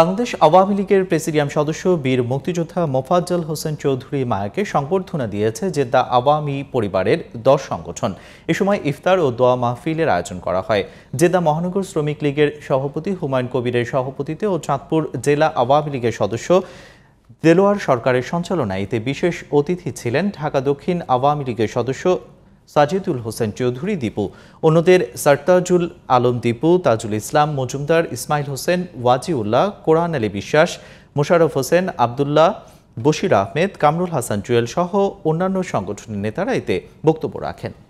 বাংলাদেশ আওয়ামী লীগের প্রেসিডিয়াম সদস্য বীর মুক্তিযোদ্ধা মোফাজ্জল হোসেন চৌধুরী মায়াকে সংবর্ধনা দিয়েছে জেদ্দা আওয়ামী পরিবারের দশ সংগঠন এ সময় ইফতার ও দোয়া মাহফিলের আয়োজন করা হয় জেদ্দা মহানগর শ্রমিক লীগের সভাপতি হুমায়ুন কবিরের সভাপতিতে ও চাঁদপুর জেলা আওয়ামী লীগের সদস্য দেলোয়ার সরকারের সঞ্চালনায় এতে বিশেষ অতিথি ছিলেন ঢাকা দক্ষিণ আওয়ামী লীগের সদস্য সাজিদুল হোসেন চৌধুরী দীপু অন্যদের সারতাজুল আলম দীপু তাজুল ইসলাম মজুমদার ইসমাইল হোসেন ওয়াজিউল্লাহ কোরআন আলী বিশ্বাস মোশারফ হোসেন আবদুল্লাহ বশির আহমেদ কামরুল হাসান জুয়েল সহ অন্যান্য সংগঠনের নেতারা এতে বক্তব্য রাখেন